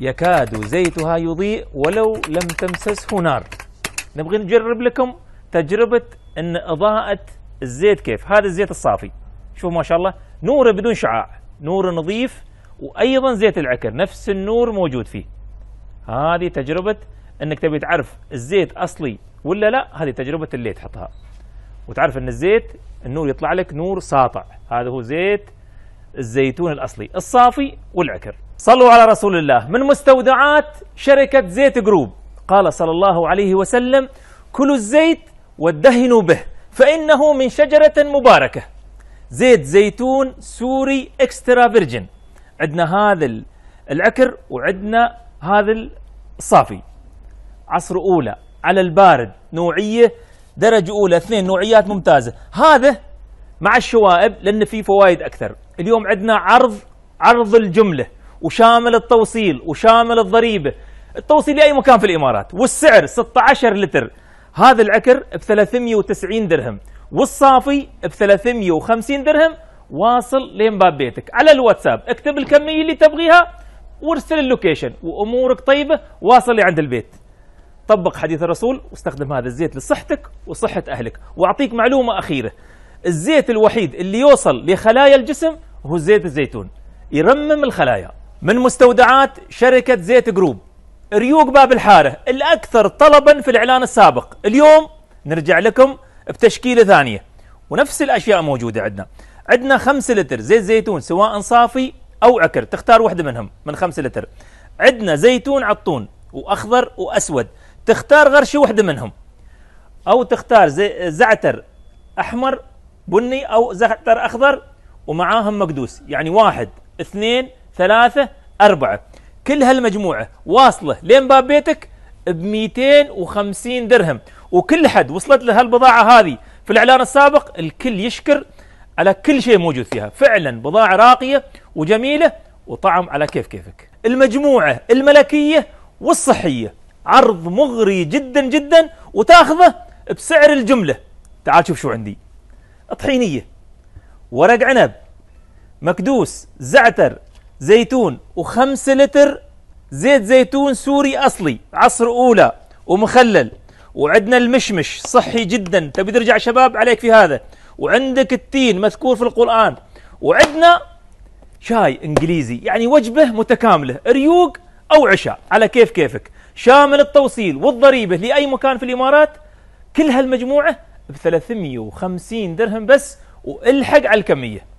يكاد زيتها يضيء ولو لم تمسسه نار نبغي نجرب لكم تجربة أن إضاءة الزيت كيف هذا الزيت الصافي شوف ما شاء الله نوره بدون شعاع نور نظيف وأيضا زيت العكر نفس النور موجود فيه هذه تجربة أنك تبي تعرف الزيت أصلي ولا لا هذه تجربة اللي تحطها وتعرف أن الزيت النور يطلع لك نور ساطع هذا هو زيت الزيتون الأصلي الصافي والعكر صلوا على رسول الله من مستودعات شركة زيت جروب قال صلى الله عليه وسلم كلوا الزيت وادهنوا به فإنه من شجرة مباركة زيت زيتون سوري اكسترا فيرجن عندنا هذا العكر وعندنا هذا الصافي عصر أولى على البارد نوعية درجة أولى اثنين نوعيات ممتازة هذا مع الشوائب لأن في فوائد أكثر اليوم عندنا عرض عرض الجملة وشامل التوصيل وشامل الضريبة التوصيل لأي مكان في الإمارات والسعر 16 لتر هذا العكر ب 390 درهم والصافي ب 350 درهم واصل لين باب بيتك على الواتساب اكتب الكمية اللي تبغيها وارسل اللوكيشن وامورك طيبة واصل لعند البيت طبق حديث الرسول واستخدم هذا الزيت لصحتك وصحة أهلك وأعطيك معلومة أخيرة الزيت الوحيد اللي يوصل لخلايا الجسم هو زيت الزيتون يرمم الخلايا من مستودعات شركة زيت جروب ريوق باب الحاره الاكثر طلبا في الاعلان السابق اليوم نرجع لكم بتشكيله ثانيه ونفس الاشياء موجوده عندنا عندنا 5 لتر زيت زيتون سواء صافي او عكر تختار واحده منهم من 5 لتر عندنا زيتون عطون واخضر واسود تختار غرشه واحده منهم او تختار زي زعتر احمر بني أو زعتر أخضر ومعاهم مقدوس يعني واحد اثنين ثلاثة أربعة كل هالمجموعة واصلة لين باب بيتك ب 250 درهم وكل حد وصلت له هالبضاعة هذه في الإعلان السابق الكل يشكر على كل شيء موجود فيها فعلا بضاعة راقية وجميلة وطعم على كيف كيفك المجموعة الملكية والصحية عرض مغري جدا جدا وتاخذه بسعر الجملة تعال شوف شو عندي طحينية ورق عنب مكدوس زعتر زيتون وخمسة لتر زيت زيتون سوري أصلي عصر أولى ومخلل وعندنا المشمش صحي جدا تبي ترجع شباب عليك في هذا وعندك التين مذكور في القرآن وعندنا شاي انجليزي يعني وجبه متكامله ريوق او عشاء على كيف كيفك شامل التوصيل والضريبه لاي مكان في الامارات كل هالمجموعه ب 350 درهم بس والحق على الكميه